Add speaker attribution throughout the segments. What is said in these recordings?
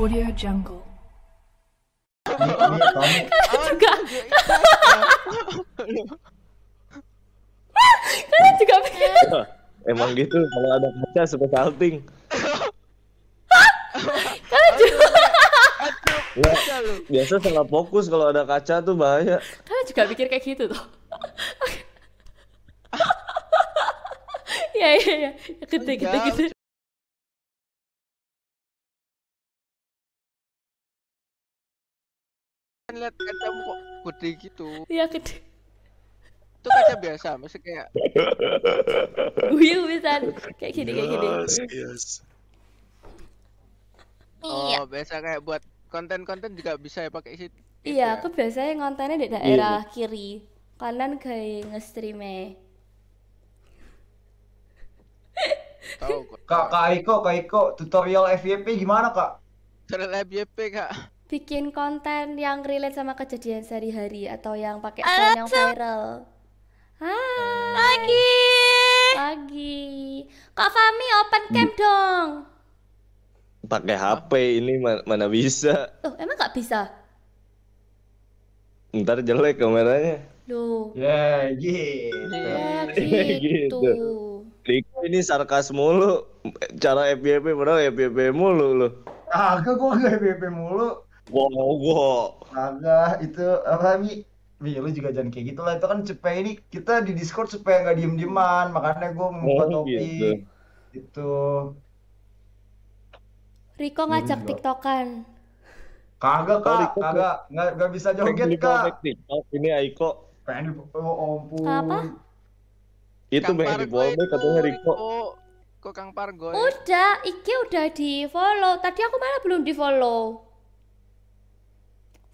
Speaker 1: Audio Jungle. Kalian juga. Kalian juga pikir.
Speaker 2: Eh, emang gitu kalau ada kaca suka salting.
Speaker 1: Kalian juga. Ya,
Speaker 2: biasa salah fokus kalau ada kaca tuh bahaya.
Speaker 1: Kalian juga pikir kayak gitu tuh. ya ya ya gede gede gede
Speaker 3: kan lihat kaca kok gede gitu iya gede itu kaca biasa mesti kayak wih bisa kayak gini kayak gini yes, yes. oh iya. biasa kayak buat konten-konten juga bisa ya pakai situ iya
Speaker 1: gitu ya? aku biasanya kontennya di iya. daerah yeah. kiri kanan kayak nge-streame
Speaker 4: Tau, kak, kak Iko, Kak Iko, tutorial FYP gimana kak? Tutorial FYP kak
Speaker 1: bikin konten yang relate sama kejadian sehari-hari atau yang pakai sound yang viral. Hai. Pagi. Pagi. Kak Fami open cam hmm. dong.
Speaker 2: Pakai HP ini mana, bisa?
Speaker 1: oh emang nggak bisa?
Speaker 2: Ntar jelek kameranya. Loh. Ya gitu.
Speaker 4: Ya gitu.
Speaker 2: gitu. Diko ini sarkas mulu. Cara fbp padahal fbp mulu loh.
Speaker 4: Ah, kok gak fbp mulu. Wow, wow. Agak itu apa Mi? Mi, lu juga jangan kayak gitu lah. Itu kan supaya ini kita di Discord supaya nggak diem-dieman. Makanya gue mau oh, topik. Gitu. itu.
Speaker 1: Riko hmm, ngajak tiktokan.
Speaker 4: Kagak oh, kak, oh,
Speaker 2: kagak nggak nggak bisa joget kak. Oh, ini Aiko. Pengen di oh ampun. Apa? Itu pengen di follow katanya Riko.
Speaker 3: Kok Kang Pargo.
Speaker 1: Ya? Udah, Iki udah di follow. Tadi aku malah belum di follow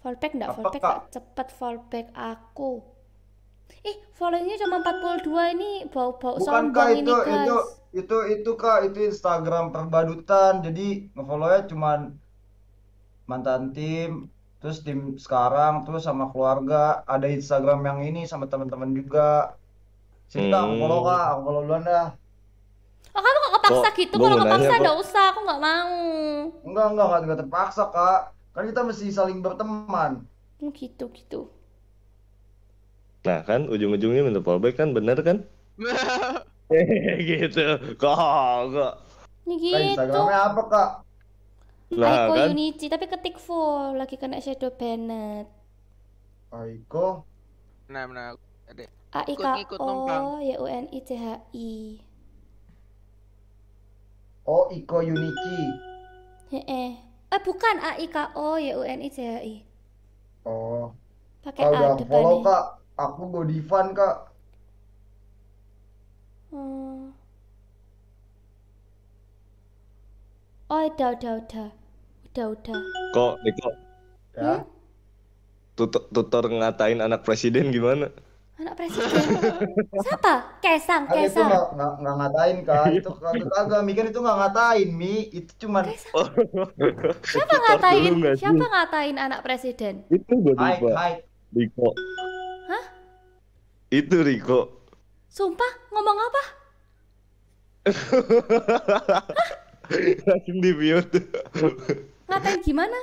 Speaker 1: fallback enggak fallback enggak cepet fallback aku ih followingnya cuma 42 ini bau-bau sombong itu, ini guys itu
Speaker 4: itu itu kak itu Instagram perbadutan jadi ngefollownya cuma mantan tim terus tim sekarang terus sama keluarga ada Instagram yang ini sama teman-teman juga
Speaker 1: sini hmm. aku follow kak
Speaker 4: aku follow duluan dah
Speaker 1: oh kamu kok kepaksa gitu kalau kepaksa enggak usah aku nggak mau
Speaker 4: enggak enggak nggak terpaksa kak kan kita mesti saling
Speaker 1: berteman hmm, gitu gitu
Speaker 2: nah kan ujung-ujungnya minta fallback kan bener kan gitu kok kok
Speaker 1: ini gitu kan Instagramnya apa kak nah, Aiko kan? Unity tapi ketik full lagi kena shadow banned
Speaker 4: Aiko
Speaker 3: nah nah adek
Speaker 1: A I K O Y ya, U N I C H I
Speaker 4: Oh Iko Unity
Speaker 1: Heeh. Eh bukan A I K O oh, Y ya, U N I C H I. Oh. Pakai A udah depannya. follow Kak.
Speaker 4: Aku Godivan Kak.
Speaker 1: Hmm. Oh, udah, udah, udah. Udah, udah. Kok, Niko? Ya? Hmm?
Speaker 2: Tutor, tutor ngatain anak presiden gimana?
Speaker 1: anak presiden siapa Kesang Kesang itu
Speaker 4: nggak nggak ngatain kan itu kagak mikir itu nggak ngatain mi itu cuma. Oh. siapa ngatain siapa
Speaker 1: ngatain anak presiden
Speaker 4: itu gue lupa hai, Riko hah itu Riko
Speaker 1: sumpah ngomong apa
Speaker 4: langsung di mute
Speaker 1: ngatain gimana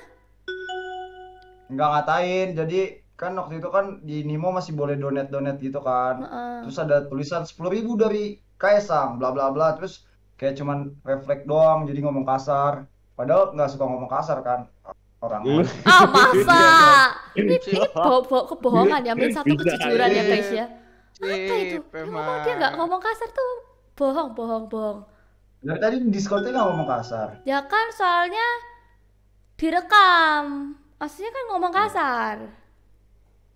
Speaker 4: nggak ngatain jadi kan waktu itu kan di Nimo masih boleh donate donate gitu kan uh. terus ada tulisan sepuluh ribu dari Kaisang bla bla bla terus kayak cuman reflek doang jadi ngomong kasar padahal nggak suka ngomong kasar kan orang iya. ah oh, masa
Speaker 1: iya. ini, ini bo kebohongan ya min satu iya. kejujuran ya guys ya
Speaker 3: apa
Speaker 4: itu dia ngomong dia nggak
Speaker 1: ngomong kasar tuh bohong bohong bohong dari tadi di diskonnya nggak ngomong kasar ya kan soalnya direkam aslinya kan ngomong kasar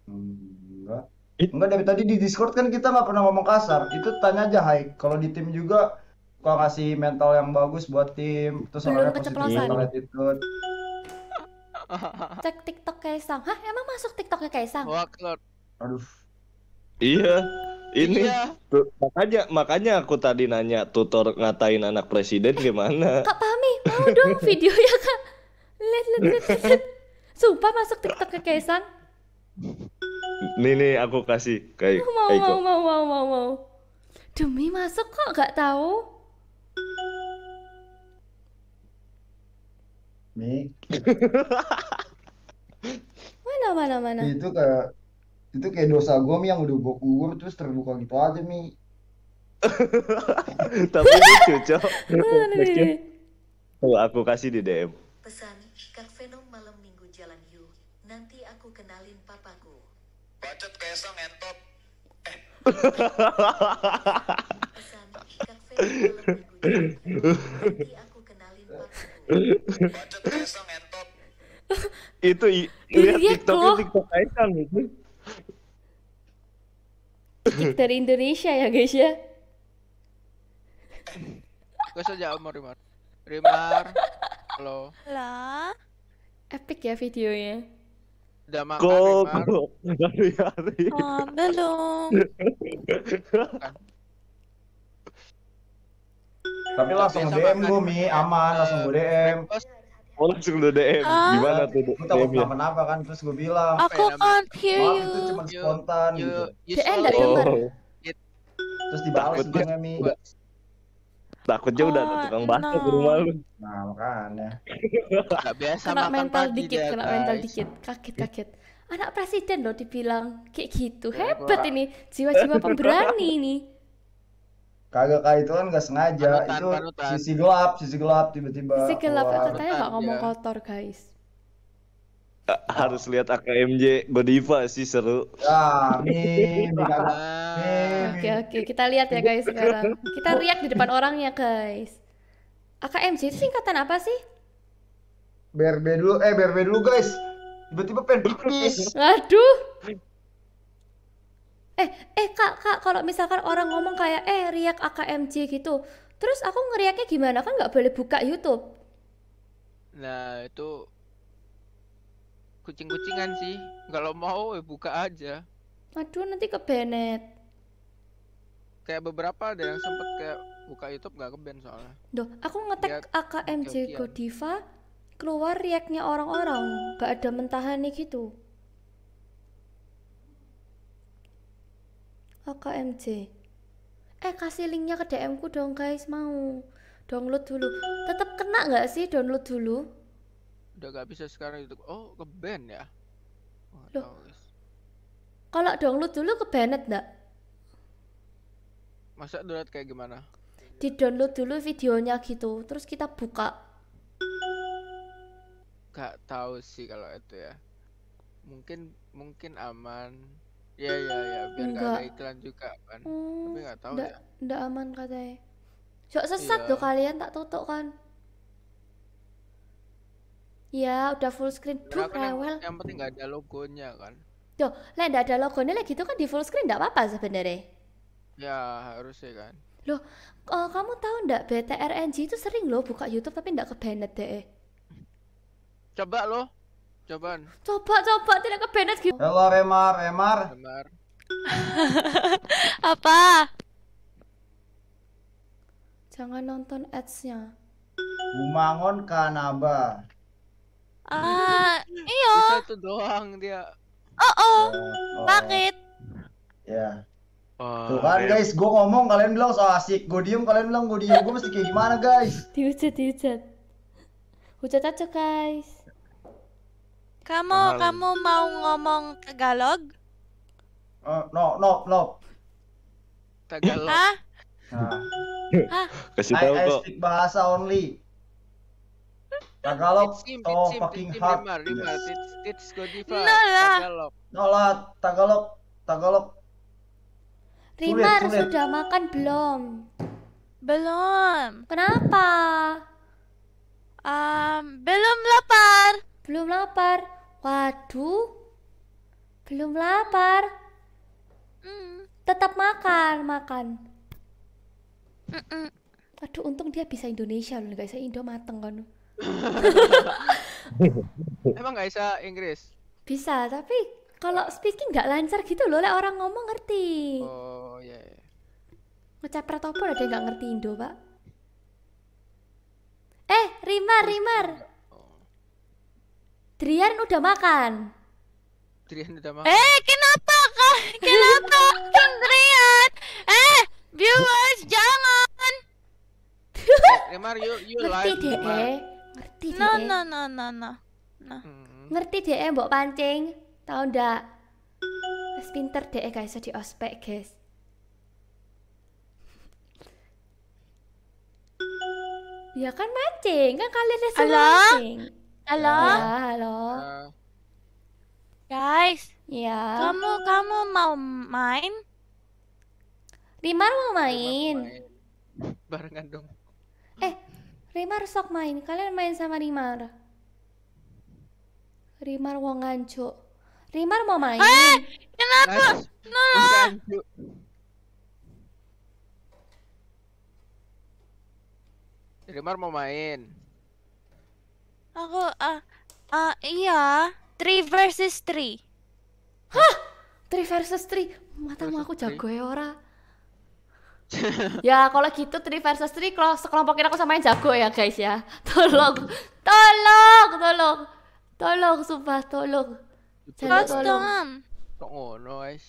Speaker 4: Enggak. Enggak dari tadi di Discord kan kita nggak pernah ngomong kasar. Itu tanya aja Hai. Kalau di tim juga kok ngasih mental yang bagus buat tim terus orangnya positif attitude.
Speaker 1: Cek TikTok Kaisang. Hah, emang masuk TikToknya Kaisang? Wah,
Speaker 4: Aduh. Iya.
Speaker 2: Ini iya. makanya makanya aku tadi nanya tutor ngatain anak presiden gimana.
Speaker 1: Kak Pami, mau dong videonya Kak. Lihat lihat lihat. Sumpah masuk TikTok ke Kaisang.
Speaker 2: Nih nih aku kasih kayak mau, mau
Speaker 1: mau mau mau mau. Demi masuk kok gak tahu?
Speaker 4: Nih.
Speaker 1: mana mana mana. Itu
Speaker 4: kayak itu kayak dosa gue mi yang udah gue kubur terus terbuka gitu aja mi. Tapi lucu cok.
Speaker 2: Kalau aku kasih di DM.
Speaker 1: Pesan ngecut kayak
Speaker 2: so eh. ngentot itu iya lihat
Speaker 3: tiktoknya tiktok Kaisang itu
Speaker 1: dari Indonesia ya guys ya eh.
Speaker 3: gue saja Omar Rimar Rimar halo
Speaker 1: lah epic ya videonya
Speaker 3: Udah
Speaker 4: makan. Goblok. Ya, Hari-hari.
Speaker 1: Oh, belum.
Speaker 4: Tapi langsung DM gue Mi, aman langsung gue DM. Oh langsung udah DM, ah. gimana tuh DM Gue takut kenapa kan, terus gue bilang Aku can't hear you itu cuma spontan you, gitu DM eh, dari oh.
Speaker 2: Terus dibalas gue Mi takut oh, udah tukang bakso ke rumah lu
Speaker 1: nah makanya Gak biasa kena makan mental pagi dikit dia, kena guys. mental dikit kaget kaget anak presiden loh dibilang kayak gitu iya, hebat ini jiwa-jiwa pemberani ini
Speaker 4: kagak kayak itu kan nggak sengaja panutan, itu panutan. sisi gelap sisi gelap tiba-tiba sisi gelap keluar. katanya nggak
Speaker 1: ngomong ya. kotor guys
Speaker 4: harus
Speaker 2: lihat AKMJ Godiva sih seru.
Speaker 1: Ya, amin. Nah. Oke iya. oke, kita lihat ya guys sekarang. Kita lihat di depan orangnya guys. AKMC itu singkatan apa sih?
Speaker 4: BRB dulu, eh BRB dulu guys. Tiba-tiba
Speaker 1: pendukis. Aduh. Eh, eh kak, kak kalau misalkan orang ngomong kayak eh riak AKMC gitu, terus aku ngeriaknya gimana? Kan nggak boleh buka YouTube.
Speaker 3: Nah itu kucing-kucingan sih. Kalau mau eh buka aja.
Speaker 1: Aduh nanti kebenet
Speaker 3: kayak beberapa ada yang sempet kayak buka YouTube nggak keben soalnya. Duh, aku ngetek
Speaker 1: AKMJ iya, Godiva keluar reaksinya orang-orang, Gak ada mentahan nih gitu. AKMJ. Eh kasih linknya ke DM ku dong guys mau download dulu. Tetap kena nggak sih download dulu?
Speaker 3: Udah nggak bisa sekarang itu. Oh keben ya?
Speaker 1: Oh, Loh. Kalau download dulu ke Bennett nggak?
Speaker 3: Masa download kayak gimana?
Speaker 1: Di download dulu videonya gitu, terus kita buka.
Speaker 3: Gak tahu sih kalau itu ya. Mungkin mungkin aman. Ya ya ya, biar enggak. gak ada iklan juga kan. Hmm, Tapi gak tahu enggak, ya.
Speaker 1: Enggak aman katanya. Sok sesat iya. loh kalian tak tutup kan. Ya, udah full screen. Duh, kan rewel. Yang,
Speaker 3: yang penting gak ada logonya kan.
Speaker 1: Tuh, lah enggak ada logonya lah gitu kan di full screen enggak apa-apa sebenarnya.
Speaker 3: Ya, harus harusnya kan.
Speaker 1: Loh, uh, kamu tahu ndak BTRNG itu sering loh buka YouTube tapi ndak banned deh.
Speaker 3: Coba loh. Cobaan.
Speaker 1: Coba coba tidak ke banned gitu. Halo
Speaker 4: Remar, Remar. Remar.
Speaker 1: Apa? Jangan nonton ads-nya.
Speaker 4: Bumangon Kanaba.
Speaker 1: Ah, iyo. itu
Speaker 3: doang dia.
Speaker 4: Oh oh. paket oh, oh. Ya. Oh, Tuh kan guys, gue ngomong kalian bilang so asik, gue diem kalian bilang gue diem, gue mesti kayak gimana
Speaker 1: guys? Diucat, diucat, ucet aja guys. Kamu, Hal. kamu mau ngomong Tagalog?
Speaker 4: Uh, no, no, no. Tagalog. Hah? Nah. Hah? Kasih tahu kok. I speak bahasa only. Tagalog, so fucking hard. Rimar, it's, it's No lah. No lah, Tagalog, Tagalog, Rimar sulit, sulit. sudah makan
Speaker 1: belum? Belum. Kenapa? Um, belum lapar. Belum lapar. Waduh. Belum lapar. Mm. Tetap makan, makan. Mm -mm. Aduh, untung dia bisa Indonesia loh, nggak bisa Indo mateng kan.
Speaker 3: Emang nggak bisa Inggris?
Speaker 1: Bisa, tapi kalau speaking nggak lancar gitu loh lah orang ngomong ngerti oh iya yeah. ngecepret apa ada nggak ngerti Indo pak eh Rimar Rimar oh. Drian udah makan
Speaker 3: Drian udah makan eh
Speaker 1: kenapa kok? kenapa Drian eh
Speaker 3: viewers jangan Rimar you
Speaker 1: you ngerti live, deh ngerti deh no no no no no, hmm. ngerti deh mbok pancing Tau ndak? Wis pinter deh guys iso ospek guys. Ya kan mancing, kan kalian udah halo? mancing.
Speaker 4: Halo? Ya,
Speaker 1: halo. Guys, ya. Kamu kamu mau main? Rimar mau main. main. Barengan dong. Eh, Rimar sok main. Kalian main sama Rimar. Rimar wong ngancuk. Rimar mau main. Eh, kenapa? No. Kan,
Speaker 3: Rimar mau main.
Speaker 1: Aku ah uh, uh, iya, three versus three. Hah? Three versus 3. Matamu aku jago ya ora. ya kalau gitu three versus three kalau sekelompokin aku sama yang jago ya guys ya. Tolong, tolong, tolong. Tolong, sumpah, tolong tolong. Ya.
Speaker 3: Kok Ngono guys.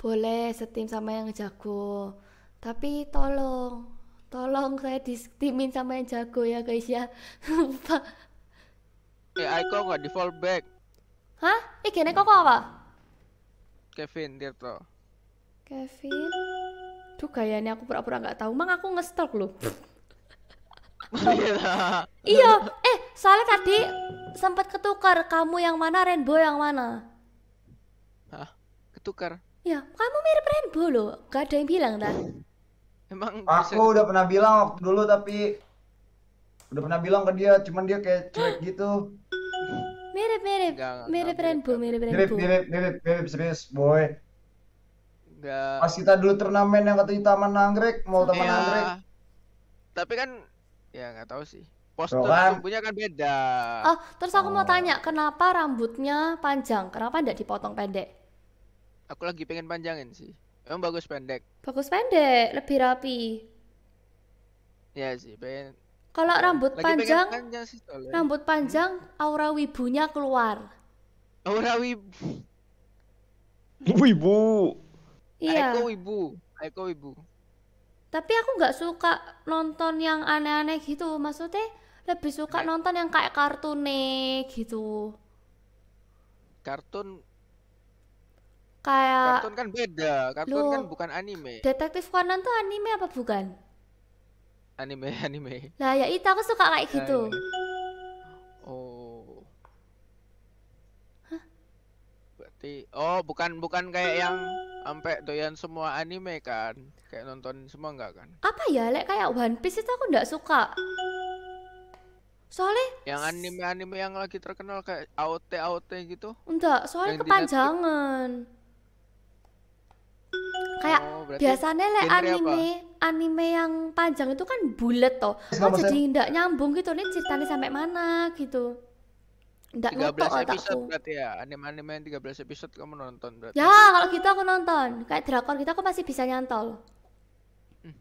Speaker 1: Boleh setim sama yang jago. Tapi tolong, tolong saya distimin sama yang jago ya guys ya. Lupa.
Speaker 3: eh, Aiko gak di back.
Speaker 1: Hah? Eh, gini kok apa?
Speaker 3: Kevin dia tuh.
Speaker 1: Kevin? Duh kayaknya aku pura-pura nggak -pura tahu. Mang aku ngestok loh. iya, iya soalnya tadi sempat ketukar kamu yang mana rainbow yang mana
Speaker 4: Hah? ketukar
Speaker 1: ya kamu mirip rainbow loh gak ada yang bilang dah emang
Speaker 4: aku bisa... udah pernah bilang waktu dulu tapi udah pernah bilang ke dia cuman dia kayak cuek gitu
Speaker 1: mirip mirip Enggak, mirip rainbow mirip rainbow
Speaker 4: mirip mirip mirip serius boy Enggak. Pas kita dulu turnamen yang katanya Taman Anggrek, mau iya. Taman ya. Anggrek.
Speaker 1: Tapi
Speaker 3: kan ya nggak tahu sih. Postur Rowan. tubuhnya kan beda.
Speaker 1: Oh, terus aku mau oh. tanya, kenapa rambutnya panjang? Kenapa tidak dipotong pendek?
Speaker 3: Aku lagi pengen panjangin sih. Emang bagus pendek.
Speaker 1: Bagus pendek, lebih rapi.
Speaker 3: Ya sih, pengen. Kalau
Speaker 1: rambut lagi panjang, panjang sih, rambut hmm? panjang aura wibunya keluar. Aura wibu.
Speaker 2: Wibu.
Speaker 1: Iya. Aiko wibu. Aiko wibu tapi aku nggak suka nonton yang aneh-aneh gitu maksudnya lebih suka nonton yang kayak kartun gitu kartun kayak kartun
Speaker 3: kan beda kartun Loh, kan bukan anime
Speaker 1: detektif Conan tuh anime apa bukan
Speaker 3: anime anime lah
Speaker 1: ya itu aku suka kayak nah, gitu iya.
Speaker 3: berarti oh bukan bukan kayak yang sampai doyan semua anime kan kayak nonton semua enggak kan
Speaker 1: apa ya lek kayak One Piece itu aku nggak suka soalnya
Speaker 3: yang anime anime yang lagi terkenal kayak AOT AOT gitu enggak soalnya yang kepanjangan
Speaker 1: kayak oh, biasanya lek anime apa? anime yang panjang itu kan bulat toh Kok oh, jadi enggak nyambung gitu nih ceritanya sampai mana gitu Enggak 13 episode
Speaker 3: berarti ya. Anime-anime yang 13 episode kamu nonton berarti. Ya,
Speaker 1: kalau gitu aku nonton. Kayak drakor kita gitu aku masih bisa nyantol.
Speaker 3: Hmm,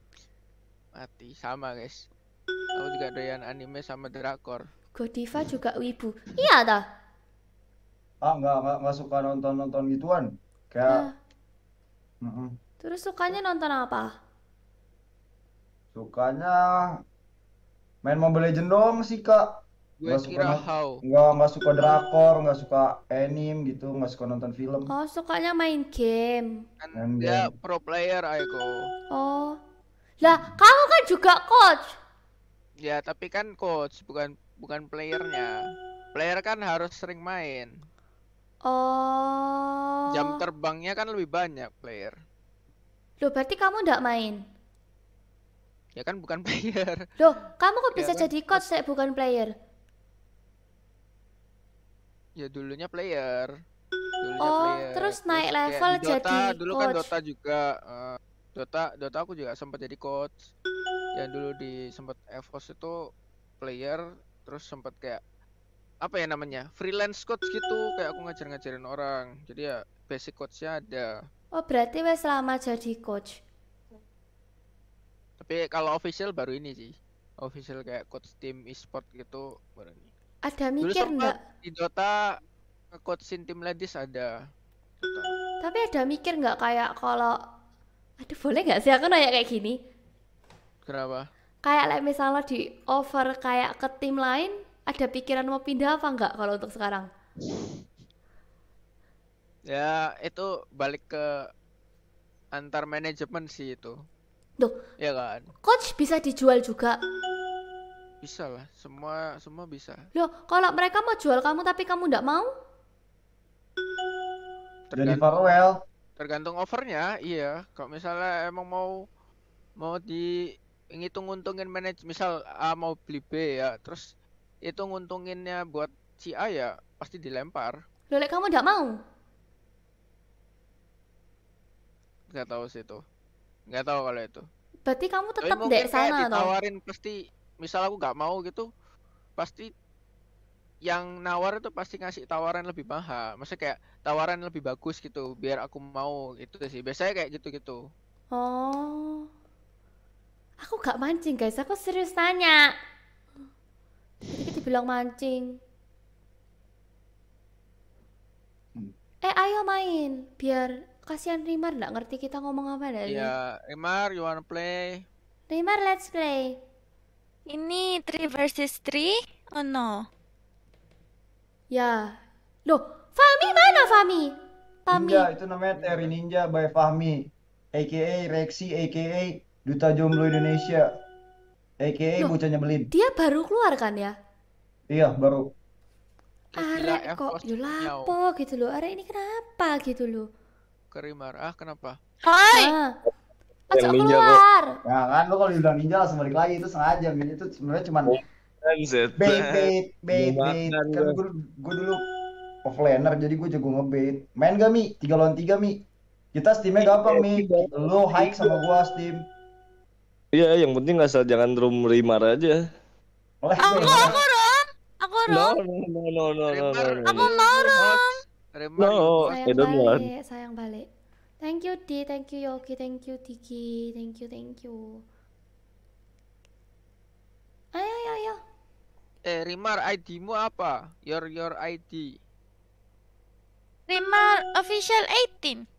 Speaker 3: mati sama, guys. Aku juga doyan anime sama drakor.
Speaker 1: Godiva juga wibu. Iya dah.
Speaker 4: Ah, enggak, enggak, enggak suka nonton-nonton gituan. Kayak Ya. mm
Speaker 1: Terus sukanya nonton apa?
Speaker 4: Sukanya main Mobile Legends dong sih, Kak. Gue gak suka, how. Nggak nggak suka drakor, nggak suka anime gitu, nggak suka nonton film.
Speaker 1: Oh, sukanya main game.
Speaker 4: Kan dia pro player Aiko.
Speaker 1: Oh. Lah, kamu kan juga coach.
Speaker 3: Ya, tapi kan coach bukan bukan playernya. Player kan harus sering main.
Speaker 1: Oh. Jam
Speaker 3: terbangnya kan lebih banyak player.
Speaker 1: Loh, berarti kamu ndak main?
Speaker 3: Ya kan bukan player.
Speaker 1: Loh, kamu kok ya bisa ya, jadi coach saya bukan player?
Speaker 3: ya dulunya player dulunya oh player. terus naik terus level ya, jadi Dota, coach. dulu kan Dota juga uh, Dota Dota aku juga sempat jadi coach yang dulu di sempat Evos itu player terus sempat kayak apa ya namanya freelance coach gitu kayak aku ngajar-ngajarin orang jadi ya basic coachnya ada
Speaker 1: oh berarti wes lama jadi coach
Speaker 3: tapi kalau official baru ini sih official kayak coach tim e-sport gitu baru ini
Speaker 1: ada mikir nggak
Speaker 3: Di Dota coachin tim ladies ada.
Speaker 1: Tapi ada mikir nggak kayak kalau aduh boleh nggak sih aku nanya kayak gini? Kenapa? Kayak like, misalnya di over kayak ke tim lain, ada pikiran mau pindah apa nggak kalau untuk sekarang?
Speaker 3: Ya itu balik ke antar manajemen sih itu. Tuh. Ya kan.
Speaker 1: Coach bisa dijual juga.
Speaker 3: Bisa lah, semua semua bisa.
Speaker 1: Loh, kalau mereka mau jual kamu tapi kamu tidak mau?
Speaker 3: Tergantung, farewell. Tergantung overnya, iya. Kalau misalnya emang mau mau di ngitung-nguntungin manage misal A mau beli B ya, terus itu nguntunginnya buat si A ya pasti dilempar.
Speaker 1: Loh, like, kamu tidak mau?
Speaker 3: nggak tahu sih itu. nggak tahu kalau itu.
Speaker 1: Berarti kamu tetap dek sana dong Ditawarin
Speaker 3: pasti misal aku nggak mau gitu pasti yang nawar itu pasti ngasih tawaran lebih mahal maksudnya kayak tawaran lebih bagus gitu biar aku mau gitu sih biasanya kayak gitu gitu
Speaker 1: oh aku gak mancing guys aku serius tanya kita bilang mancing hmm. eh ayo main biar kasihan Rimar nggak ngerti kita ngomong apa dari ya
Speaker 3: Rimar you wanna play
Speaker 1: Rimar let's play ini 3 versus 3? Oh no. Ya. Loh, Fahmi mana Fahmi? Fahmi. Ninja, itu
Speaker 4: namanya Terry Ninja by Fahmi. AKA Rexy, AKA Duta Jomblo Indonesia. AKA Loh, Bocah Nyebelin.
Speaker 1: Dia baru keluar kan ya?
Speaker 4: Iya, baru.
Speaker 1: Arek kok yulapo gitu loh. Arek ini kenapa gitu loh?
Speaker 3: Kerimar, ah kenapa?
Speaker 1: Hai. Ah
Speaker 4: langsung yang ninja, keluar. Kok. Ya kan lu kalau dibilang ninja langsung balik lagi itu sengaja ninja itu sebenarnya cuma
Speaker 2: bait bait bait bait kan gue,
Speaker 4: gue dulu offlaner jadi gue jago ngebait. Main gak Mi? tiga lawan tiga Mi. Kita steamnya iya, gampang Mi. Iya, iya. Lu hike sama gue steam.
Speaker 2: Iya, yang penting asal jangan room rimar aja.
Speaker 4: Oleh, aku, aku room
Speaker 1: aku room No, no,
Speaker 4: no, no, no, no, no, no. Aku mau
Speaker 1: rom.
Speaker 3: No,
Speaker 2: I don't
Speaker 1: Sayang balik. Thank you D, thank you Yogi, thank you Diki, thank you, thank you. Ayo, ayo, ayo.
Speaker 3: Eh, Rimar, ID-mu apa? Your your ID.
Speaker 1: Rimar official 18.